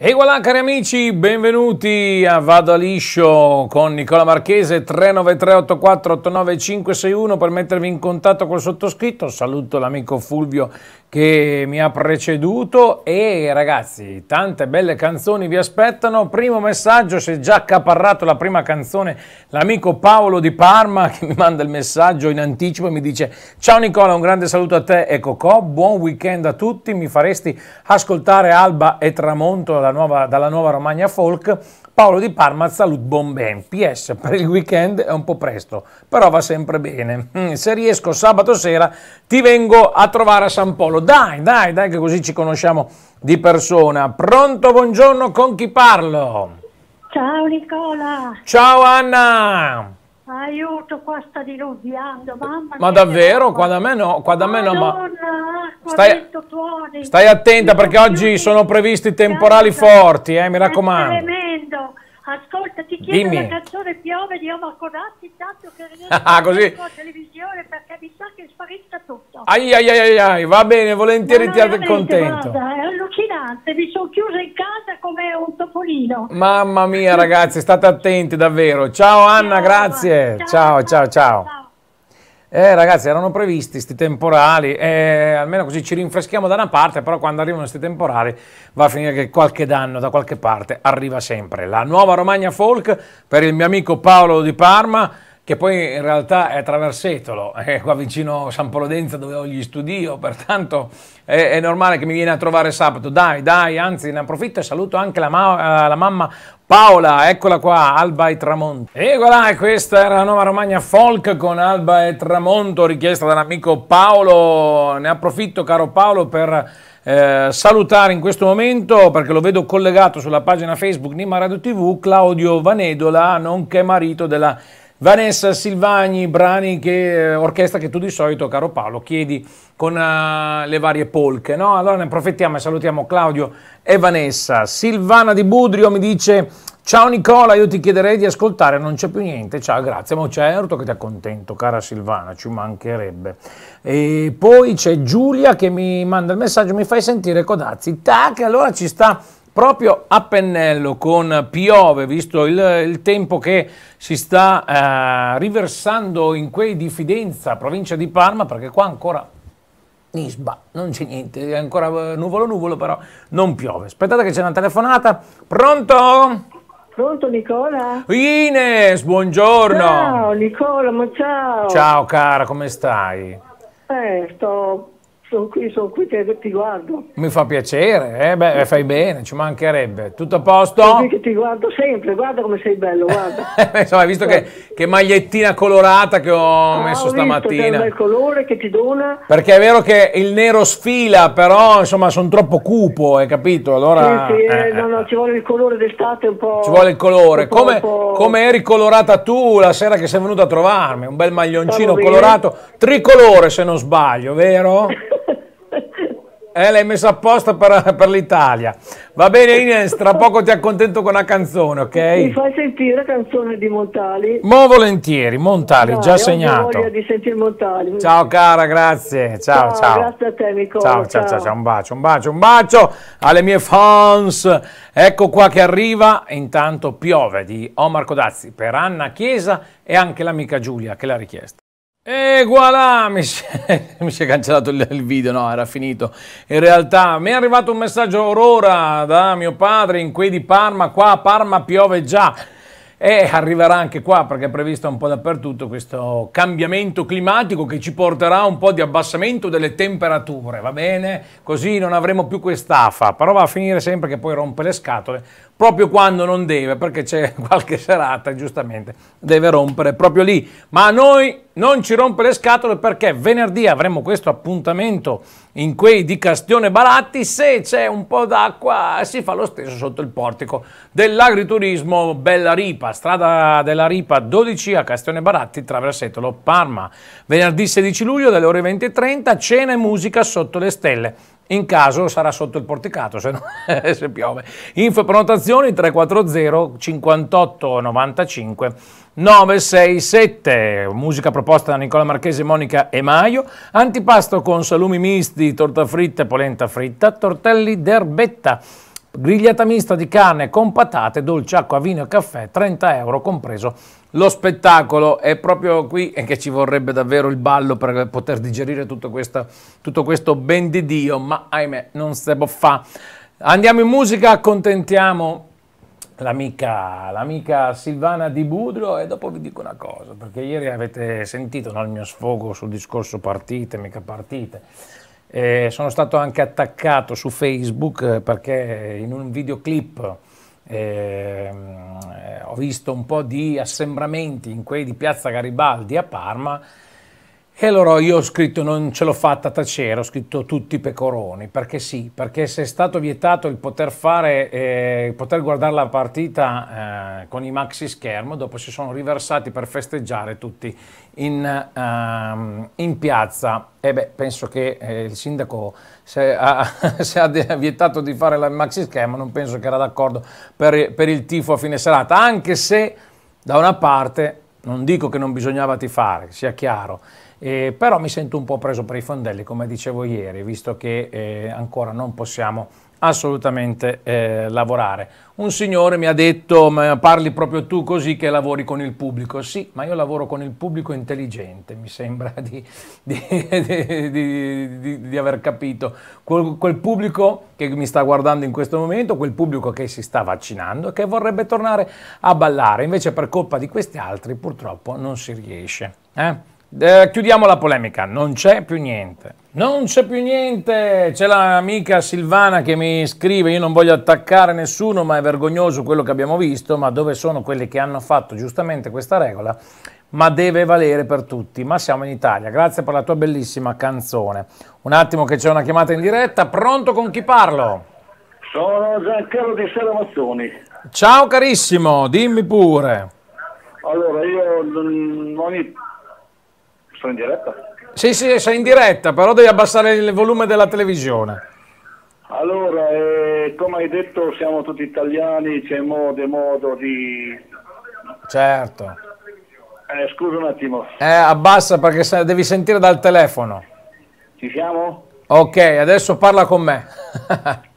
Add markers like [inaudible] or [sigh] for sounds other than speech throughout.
E voilà cari amici, benvenuti a Vado a Liscio con Nicola Marchese 393 per mettervi in contatto col sottoscritto. Saluto l'amico Fulvio che mi ha preceduto e ragazzi tante belle canzoni vi aspettano primo messaggio si è già accaparrato la prima canzone l'amico Paolo di Parma che mi manda il messaggio in anticipo e mi dice ciao Nicola un grande saluto a te e Cocò buon weekend a tutti mi faresti ascoltare Alba e Tramonto dalla nuova, dalla nuova Romagna Folk Paolo Di Parma, salut buon ben. PS, per il weekend è un po' presto, però va sempre bene. Mm, se riesco sabato sera ti vengo a trovare a San Polo. Dai, dai, dai, che così ci conosciamo di persona. Pronto, buongiorno, con chi parlo? Ciao Nicola. Ciao Anna. Aiuto, qua sta diluviando, mamma Ma davvero? Qua da me no, qua da me no, ma... Stai, stai attenta perché oggi sono previsti temporali forti, eh, mi raccomando dicendo ascolta ti chiedo Dimmi. la canzone Piove di Omar Conatti tanto che [laughs] ah, così. la televisione perché mi sa che sparisca tutto ai ai ai ai va bene volentieri ti avrei contento guarda, è allucinante mi sono chiusa in casa come un topolino mamma mia ragazzi state attenti davvero ciao Anna ciao, grazie ciao ciao, ciao. ciao. Eh ragazzi erano previsti questi temporali, eh, almeno così ci rinfreschiamo da una parte, però quando arrivano questi temporali va a finire che qualche danno da qualche parte arriva sempre. La nuova Romagna Folk per il mio amico Paolo di Parma che poi in realtà è a Traversetolo, è qua vicino San Polodenza dove ho gli studio, pertanto è, è, normale che mi viene a trovare sabato. Dai, dai, anzi ne approfitto e saluto anche la, ma eh, la mamma Paola, eccola qua, Alba e Tramonto. E voilà, questa era la nuova Romagna Folk con Alba e Tramonto, richiesta dall'amico Paolo. Ne approfitto, caro Paolo, per... Eh, salutare in questo momento, perché lo vedo collegato sulla pagina Facebook Nima Radio TV, Claudio Vanedola, nonché marito della Vanessa Silvagni, brani che, eh, orchestra che tu di solito, caro Paolo, chiedi con uh, le varie polche, no? Allora ne approfittiamo e salutiamo Claudio e Vanessa. Silvana Di Budrio mi dice, ciao Nicola, io ti chiederei di ascoltare, non c'è più niente, ciao, grazie, ma certo che ti accontento, cara Silvana, ci mancherebbe. E poi c'è Giulia che mi manda il messaggio, mi fai sentire Codazzi, tac, allora ci sta proprio a pennello con piove, visto il, il tempo che si sta eh, riversando in quei di Fidenza, provincia di Parma, perché qua ancora Nisba, non c'è niente, è ancora eh, nuvolo nuvolo, però non piove. Aspettate che c'è una telefonata. Pronto? Pronto Nicola? Ines, buongiorno. Ciao Nicola, ma ciao. Ciao cara, come stai? Eh, sto sono qui, sono qui che ti guardo. Mi fa piacere, eh? Beh, fai bene, ci mancherebbe. Tutto a posto? Sono qui che ti guardo sempre, guarda come sei bello, guarda. [laughs] Eh, insomma, hai visto che, che, magliettina colorata che ho ah, messo ho stamattina. Visto, colore che ti dona. Perché è vero che il nero sfila, però insomma sono troppo cupo, hai capito? Allora, sì, sì, eh, eh, no, no, eh, ci vuole il colore d'estate un po'. Ci vuole il colore. Come, come, eri colorata tu la sera che sei venuta a trovarmi? Un bel maglioncino colorato, tricolore se non sbaglio, vero? [laughs] Eh, l'hai messo apposta per, per l'Italia. Va bene Ines, tra poco ti accontento con una canzone, ok? Mi fai sentire la canzone di Montali? Mo volentieri, Montali, Dai, già segnato. Ho di sentire Montali. Ciao cara, grazie. Ciao, ciao. ciao. Grazie a te, Nicola. Ciao, ciao, ciao, ciao, un bacio, un bacio, un bacio alle mie fans. Ecco qua che arriva, intanto piove di Omar Codazzi per Anna Chiesa e anche l'amica Giulia che l'ha richiesta. E voilà, mi si, è [laughs] cancellato il, video, no, era finito. In realtà mi è arrivato un messaggio orora da mio padre in quei di Parma, qua a Parma piove già. E arriverà anche qua perché è previsto un po' dappertutto questo cambiamento climatico che ci porterà a un po' di abbassamento delle temperature, va bene? Così non avremo più quest'afa, però va a finire sempre che poi rompe le scatole proprio quando non deve, perché c'è [laughs] qualche serata, giustamente, deve rompere proprio lì. Ma a noi non ci rompe le scatole perché venerdì avremo questo appuntamento in quei di Castione Baratti. Se c'è un po' d'acqua si fa lo stesso sotto il portico dell'agriturismo Bella Ripa, strada della Ripa 12 a Castione Baratti, traversetolo Parma. Venerdì 16 luglio dalle ore 20.30 cena e musica sotto le stelle in caso sarà sotto il porticato se, no, [laughs] se piove. Info prenotazioni 340 58 95 967, musica proposta da Nicola Marchese, Monica e Maio, antipasto con salumi misti, torta fritta e polenta fritta, tortelli d'erbetta, grigliata mista di carne con patate, dolce, acqua, vino e caffè, 30 euro compreso lo spettacolo è proprio qui che ci vorrebbe davvero il ballo per poter digerire tutto questo, tutto questo ben di Dio, ma ahimè non se può fa. Andiamo in musica, accontentiamo l'amica, Silvana Di Budro e dopo vi dico una cosa, perché ieri avete sentito no, il mio sfogo sul discorso partite, mica partite. Eh, sono stato anche attaccato su Facebook eh, perché in un videoclip Ehm, eh, ho visto un po' di assembramenti in quei di Piazza Garibaldi a Parma e allora io ho scritto non ce l'ho fatta tacere, ho scritto tutti i pecoroni, perché sì, perché se è stato vietato il poter fare, eh, poter guardare la partita eh, con i maxi schermo, dopo si sono riversati per festeggiare tutti in, ehm, in piazza. E beh, penso che eh, il sindaco se ha, [laughs] se ha, vietato di fare il maxi schermo non penso che era d'accordo per, per il tifo a fine serata, anche se da una parte non dico che non bisognava tifare, sia chiaro, eh, però mi sento un po' preso per i fondelli, come dicevo ieri, visto che eh, ancora non possiamo assolutamente eh, lavorare. Un signore mi ha detto, parli proprio tu così che lavori con il pubblico. Sì, ma io lavoro con il pubblico intelligente, mi sembra di, di, di, di aver capito. Quel, quel, pubblico che mi sta guardando in questo momento, quel pubblico che si sta vaccinando e che vorrebbe tornare a ballare. Invece per colpa di questi altri purtroppo non si riesce. Eh? Eh, chiudiamo la polemica, non c'è più niente. Non c'è più niente, c'è l'amica Silvana che mi scrive, io non voglio attaccare nessuno, ma è vergognoso quello che abbiamo visto, ma dove sono quelli che hanno fatto giustamente questa regola? Ma deve valere per tutti, ma siamo in Italia. Grazie per la tua bellissima canzone. Un attimo che c'è una chiamata in diretta, pronto con chi parlo? Sono Giancarlo di Sera Mazzoni. Ciao carissimo, dimmi pure. Allora, io ogni sono in diretta? Sì, sì, sei in diretta, però devi abbassare il volume della televisione. Allora, eh, come hai detto, siamo tutti italiani, c'è modo e modo di... Certo. Eh, scusa un attimo. Eh, abbassa perché se, devi sentire dal telefono. Ci siamo? Ok, adesso parla con me. [laughs]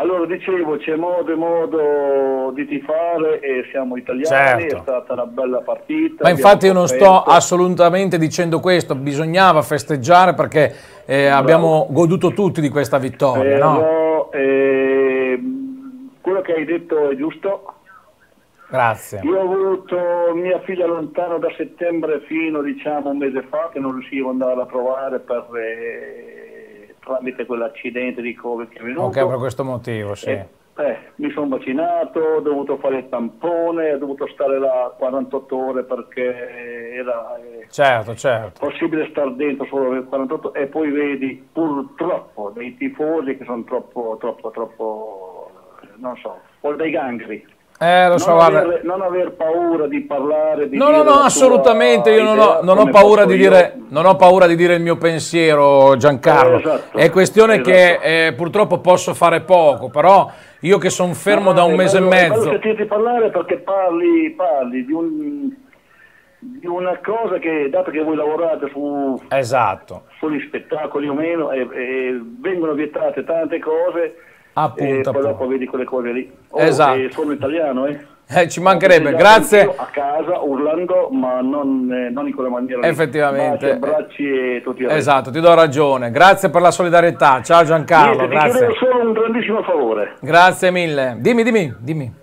Allora, dicevo, c'è modo e modo di tifare e siamo italiani, certo. è stata una bella partita. Ma infatti io non sto assolutamente dicendo questo, bisognava festeggiare perché eh, abbiamo goduto tutti di questa vittoria. Eh, no? No, eh, quello che hai detto è giusto. Grazie. Io ho avuto mia figlia lontano da settembre fino diciamo un mese fa che non riuscivo ad andare a trovare per eh, tramite quell'accidente di Covid che è venuto. Ok, per questo motivo, sì. E, eh, mi sono vaccinato, ho dovuto fare il tampone, ho dovuto stare là 48 ore perché era eh, certo, certo. possibile stare dentro solo 48 ore e poi vedi purtroppo dei tifosi che sono troppo, troppo, troppo, non so, o dei gangri. Eh, lo non guarda. Avere, non aver paura di parlare. Di no, no, no, assolutamente. Io non ho, non, ho dire, non ho, paura di dire, il mio pensiero, Giancarlo. Eh, esatto, è questione esatto. che eh, purtroppo posso fare poco, però io che sono fermo no, ah, da un mese bello, e mezzo. Non sentirti parlare perché parli, parli di, un, di una cosa che, dato che voi lavorate su, esatto. sugli spettacoli o meno, e, e vengono vietate tante cose appunto, e poi dopo vedi quelle cose lì. Oh, esatto. Eh, sono italiano, eh. Eh, ci mancherebbe, grazie. A casa urlando, ma non, eh, non in quella maniera. Effettivamente. Abbracci e tutti Esatto, ti do ragione. Grazie per la solidarietà. Ciao Giancarlo. Niente, grazie. Ti solo un grandissimo favore. Grazie mille. Dimmi, dimmi, dimmi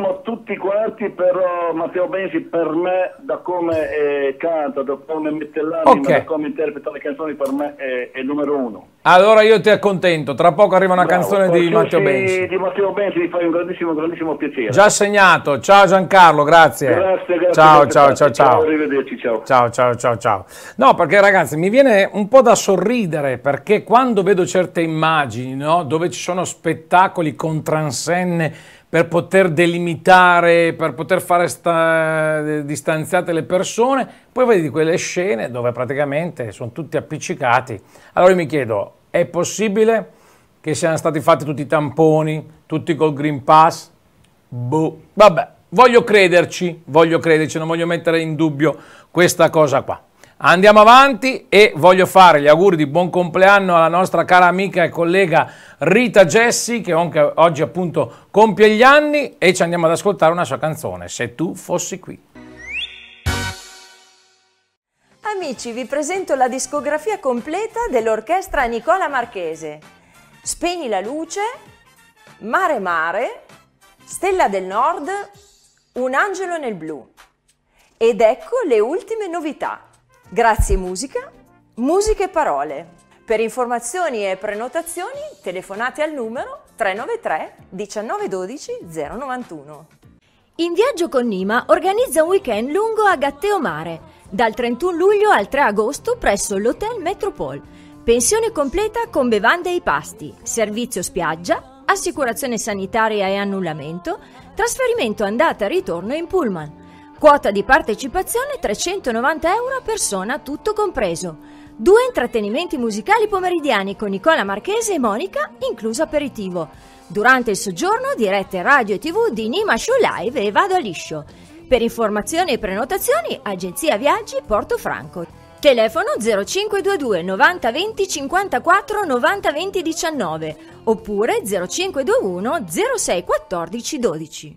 siamo tutti quanti, però Matteo Bensi per me, da come eh, canta, da come mette l'anima, okay. da come interpreta le canzoni, per me è, il numero uno. Allora io ti accontento, tra poco arriva una Bravo, canzone di Matteo Bensi. Di Matteo Bensi mi fai un grandissimo, grandissimo piacere. Già segnato, ciao Giancarlo, grazie. Grazie, grazie. Ciao, ciao, ciao, ciao. Arrivederci, ciao. Ciao, ciao, ciao, ciao. No, perché ragazzi, mi viene un po' da sorridere, perché quando vedo certe immagini, no, dove ci sono spettacoli con transenne, per poter delimitare, per poter fare sta, eh, distanziate le persone, poi vedi quelle scene dove praticamente sono tutti appiccicati. Allora io mi chiedo, è possibile che siano stati fatti tutti i tamponi, tutti col Green Pass? Boh, vabbè, voglio crederci, voglio crederci, non voglio mettere in dubbio questa cosa qua. Andiamo avanti e voglio fare gli auguri di buon compleanno alla nostra cara amica e collega Rita Jessi che oggi appunto compie gli anni e ci andiamo ad ascoltare una sua canzone, Se tu fossi qui. Amici, vi presento la discografia completa dell'orchestra Nicola Marchese. Spegni la luce, Mare Mare, Stella del Nord, Un angelo nel blu. Ed ecco le ultime novità. Grazie Musica, Musica e Parole. Per informazioni e prenotazioni telefonate al numero 393 1912 091. In viaggio con Nima organizza un weekend lungo a Gatteo Mare, dal 31 luglio al 3 agosto presso l'Hotel Metropole. Pensione completa con bevande e pasti, servizio spiaggia, assicurazione sanitaria e annullamento, trasferimento andata e ritorno in pullman. Quota di partecipazione 390 euro a persona, tutto compreso. Due intrattenimenti musicali pomeridiani con Nicola Marchese e Monica, incluso aperitivo. Durante il soggiorno dirette radio e tv di Nima Show Live e Vado a Liscio. Per informazioni e prenotazioni, agenzia viaggi Porto Portofranco. Telefono 0522 90 20 54 90 20 19 oppure 0521 06 14 12.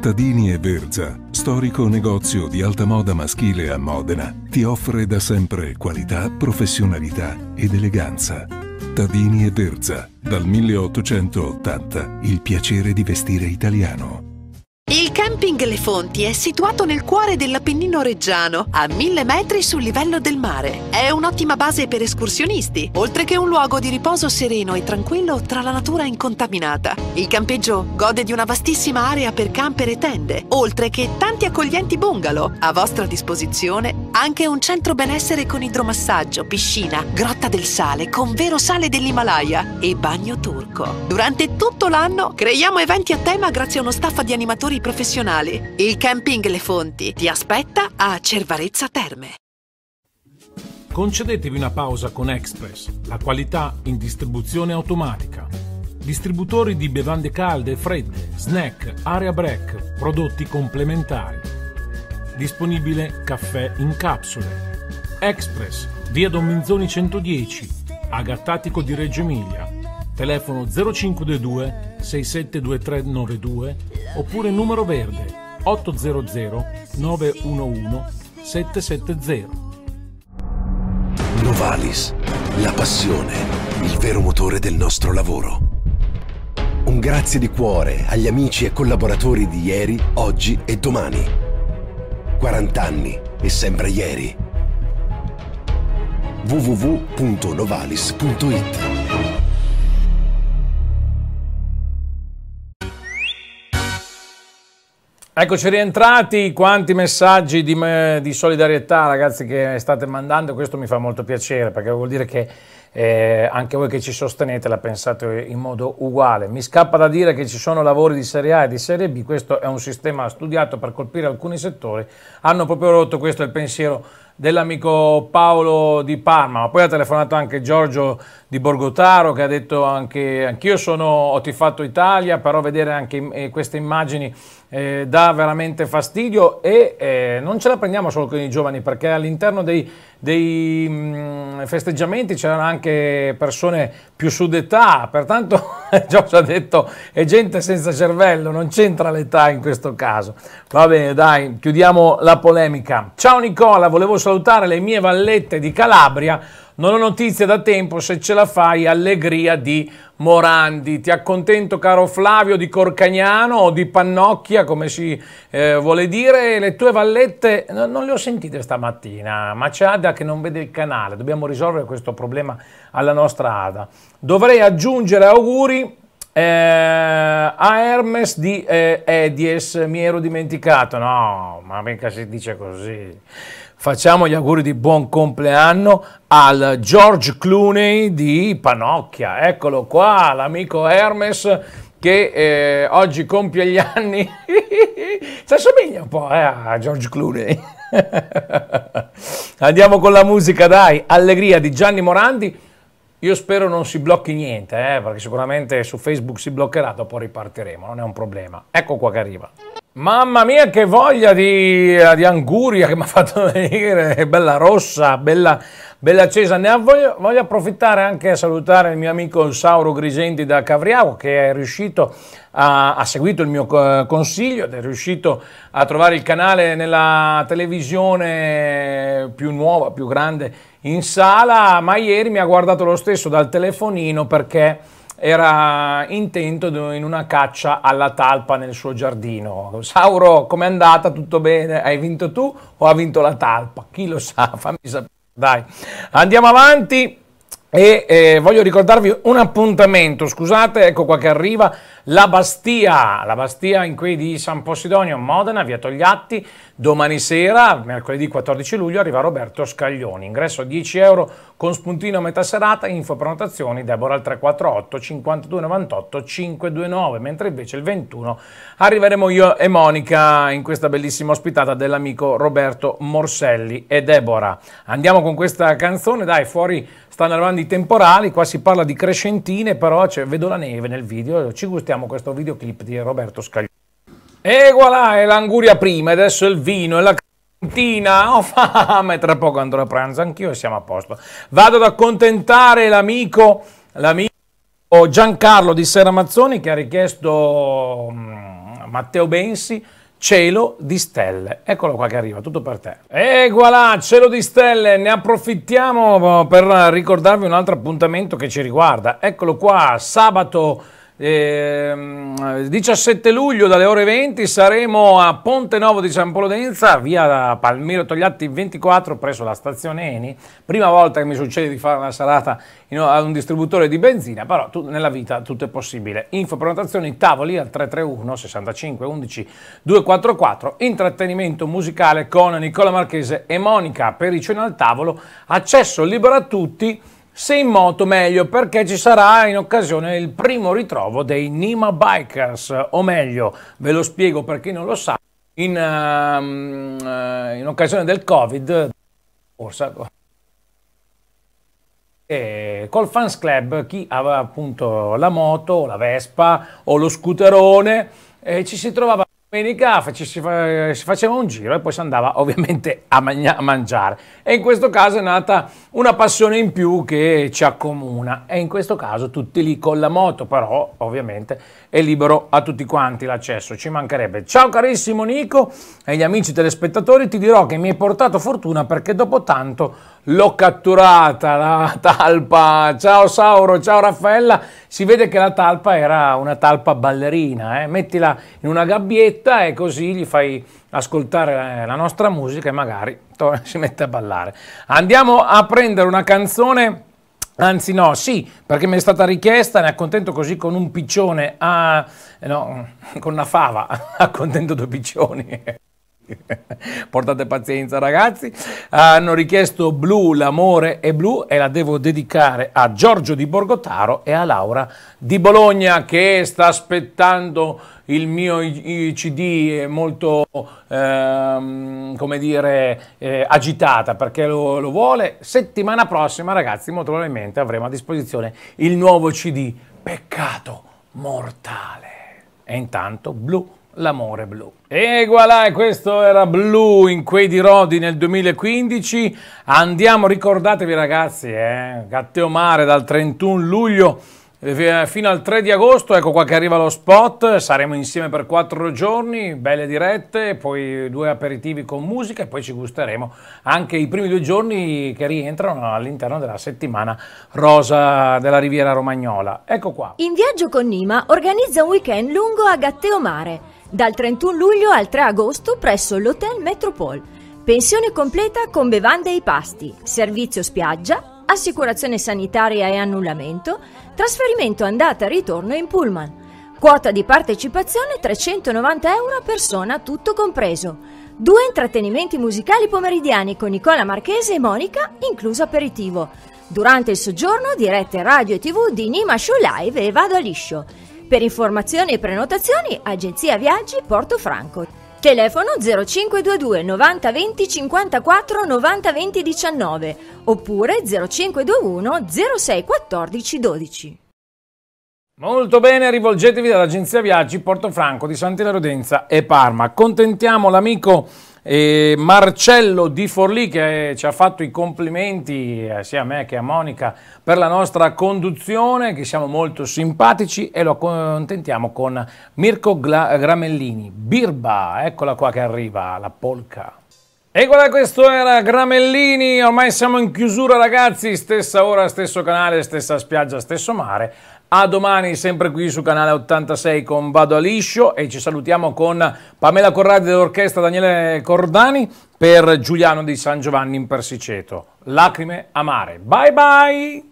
Tadini e Verza, storico negozio di alta moda maschile a Modena, ti offre da sempre qualità, professionalità ed eleganza. Tadini e Verza, dal 1880, il piacere di vestire italiano. Il camping Le Fonti è situato nel cuore dell'Appennino Reggiano, a mille metri sul livello del mare. È un'ottima base per escursionisti, oltre che un luogo di riposo sereno e tranquillo tra la natura incontaminata. Il campeggio gode di una vastissima area per camper e tende, oltre che tanti accoglienti bungalow a vostra disposizione, anche un centro benessere con idromassaggio, piscina, grotta del sale con vero sale dell'Himalaya e bagno turco. Durante tutto l'anno creiamo eventi a tema grazie a uno staff di animatori camminatori professionali. Il Camping Le Fonti ti aspetta a Cervarezza Terme. Concedetevi una pausa con Express, la qualità in distribuzione automatica. Distributori di bevande calde e fredde, snack, area break, prodotti complementari. Disponibile caffè in capsule. Express, via Don Minzoni 110, a Gattatico di Reggio Emilia. Telefono 0522 672392 oppure numero verde 800 911 770. Novalis, la passione, il vero motore del nostro lavoro. Un grazie di cuore agli amici e collaboratori di ieri, oggi e domani. 40 anni e sempre ieri. www.novalis.it Eccoci rientrati, quanti messaggi di, eh, di, solidarietà ragazzi che state mandando, questo mi fa molto piacere perché vuol dire che eh, anche voi che ci sostenete la pensate in modo uguale. Mi scappa da dire che ci sono lavori di serie A e di serie B, questo è un sistema studiato per colpire alcuni settori, hanno proprio rotto questo è il pensiero dell'amico Paolo di Parma, ma poi ha telefonato anche Giorgio di Borgotaro che ha detto anche anch'io sono, ho tifato Italia, però vedere anche eh, queste immagini eh, dà veramente fastidio e eh, non ce la prendiamo solo con i giovani perché all'interno dei, dei mh, mm, festeggiamenti c'erano anche persone più su d'età, pertanto [laughs] eh, Giorgio ha detto è gente senza cervello, non c'entra l'età in questo caso. Va bene dai, chiudiamo la polemica. Ciao Nicola, volevo salutare le mie vallette di Calabria non ho notizie da tempo, se ce la fai, allegria di Morandi. Ti accontento, caro Flavio, di Corcagnano o di Pannocchia, come si eh, vuole dire. Le tue vallette no, non le ho sentite stamattina, ma c'è Ada che non vede il canale. Dobbiamo risolvere questo problema alla nostra Ada. Dovrei aggiungere auguri eh, a Hermes di eh, Edies, mi ero dimenticato. No, ma mica si dice così facciamo gli auguri di buon compleanno al George Clooney di Panocchia. Eccolo qua, l'amico Hermes che eh, oggi compie gli anni. Ci [laughs] assomiglia un po' eh, a George Clooney. [laughs] Andiamo con la musica, dai. Allegria di Gianni Morandi. Io spero non si blocchi niente, eh, perché sicuramente su Facebook si bloccherà, dopo ripartiremo, non è un problema. Ecco qua che arriva. Mamma mia, che voglia di, eh, di anguria che [laughs] mi ha fatto venire, bella rossa, bella, bella accesa. Ne voglio, voglio, approfittare anche a salutare il mio amico Sauro Grisenti da Cavriago che è riuscito a, ha seguito il mio consiglio ed è riuscito a trovare il canale nella televisione più nuova, più grande in sala, ma ieri mi ha guardato lo stesso dal telefonino perché era intento in una caccia alla talpa nel suo giardino. Sauro, com'è andata? Tutto bene? Hai vinto tu o ha vinto la talpa? Chi lo sa? [laughs] Fammi sapere. Dai, andiamo avanti. E eh, voglio ricordarvi un appuntamento, scusate, ecco qua che arriva, la Bastia, la Bastia in quei di San Posidonio, Modena, via Togliatti, domani sera, mercoledì 14 luglio, arriva Roberto Scaglioni, ingresso 10 euro con spuntino a metà serata, info prenotazioni Deborah al 348 52 98 529, mentre invece il 21 arriveremo io e Monica in questa bellissima ospitata dell'amico Roberto Morselli e Deborah. Andiamo con questa canzone, dai, fuori stanno arrivando i temporali, qua si parla di crescentine, però cioè, vedo la neve nel video, ci gustiamo questo videoclip di Roberto Scaglione. E voilà, è l'anguria prima, adesso il vino e la crescentina, ho [laughs] oh, fame, tra poco andrò a pranzo, anch'io e siamo a posto. Vado ad accontentare l'amico, l'amico Giancarlo di Seramazzoni che ha richiesto um, Matteo Bensi, Cielo di stelle, eccolo qua che arriva, tutto per te. E voilà, cielo di stelle, ne approfittiamo eh, per ricordarvi un altro appuntamento che ci riguarda. Eccolo qua, sabato eh, 17 luglio dalle ore 20 saremo a Ponte Novo di San Polodenza, via Palmiro Togliatti 24 presso la stazione Eni. Prima volta che mi succede di fare una serata a un distributore di benzina, però tu, nella vita tutto è possibile. Info prenotazioni tavoli al 331 65 11 244. Intrattenimento musicale con Nicola Marchese e Monica per i cena al tavolo. Accesso libero a tutti se in moto meglio perché ci sarà in occasione il primo ritrovo dei Nima Bikers, o meglio, ve lo spiego per chi non lo sa, in, uh, in occasione del Covid, corsa, e eh, col fans club chi aveva appunto la moto, la Vespa o lo scooterone, eh, ci si trovava domenica si faceva un giro e poi si andava [laughs] ovviamente a, a, mangiare e in questo caso è nata una passione in più che ci accomuna e in questo caso tutti lì con la moto però ovviamente è libero a tutti quanti l'accesso ci mancherebbe ciao carissimo Nico e gli amici telespettatori ti dirò che mi hai portato fortuna perché dopo tanto l'ho catturata la [laughs] talpa, ciao Sauro, ciao Raffaella, si vede che la talpa era una talpa ballerina, eh? mettila in una gabbietta e così gli fai ascoltare eh, la nostra musica e magari [laughs] si mette a ballare. Andiamo a prendere una canzone... Anzi no, sì, perché mi è stata richiesta, ne accontento così con un piccione a... Eh, no, [laughs] con una fava, accontento due piccioni. [laughs] Portate pazienza ragazzi. Hanno richiesto Blu, l'amore è blu e la devo dedicare a Giorgio di Borgotaro e a Laura di Bologna che sta aspettando il mio CD eh, molto, ehm, come dire, eh, agitata perché lo, lo vuole. Settimana prossima ragazzi molto probabilmente avremo a disposizione il nuovo CD Peccato Mortale. E intanto Blu. L'amore blu. E voilà, questo era Blu in quei di Rodi nel 2015. Andiamo, ricordatevi ragazzi, eh, Gatteo Mare dal 31 luglio eh, fino al 3 di agosto, ecco qua che arriva lo spot, saremo insieme per quattro giorni, belle dirette, poi due aperitivi con musica e poi ci gusteremo anche i primi due giorni che rientrano all'interno della settimana rosa della Riviera Romagnola. Ecco qua. In viaggio con Nima organizza un weekend lungo a Gatteo Mare dal 31 luglio al 3 agosto presso l'Hotel Metropol. Pensione completa con bevande e pasti, servizio spiaggia, assicurazione sanitaria e annullamento, trasferimento andata e ritorno in pullman. Quota di partecipazione 390 euro a persona, tutto compreso. Due intrattenimenti musicali pomeridiani con Nicola Marchese e Monica, incluso aperitivo. Durante il soggiorno dirette radio e tv di Nima Show Live e Vado a Liscio. Per informazioni e prenotazioni, Agenzia Viaggi Porto Franco. Telefono 0522 90 20 54 90 20 19 oppure 0521 06 14 12. Molto bene, rivolgetevi all'Agenzia Viaggi Porto Franco di Sant'Ela Rodenza e Parma. Contentiamo l'amico e Marcello Di Forlì che ci ha fatto i complimenti eh, sia a me che a Monica per la nostra conduzione, che siamo molto simpatici e lo accontentiamo con Mirko Gla Gramellini. Birba, eccola qua che arriva, la polca. E guarda questo era Gramellini, ormai siamo in chiusura ragazzi, stessa ora, stesso canale, stessa spiaggia, stesso mare. A domani sempre qui su canale 86 con Vado a Liscio e ci salutiamo con Pamela Corradi dell'orchestra Daniele Cordani per Giuliano di San Giovanni in Persiceto. Lacrime amare. Bye bye!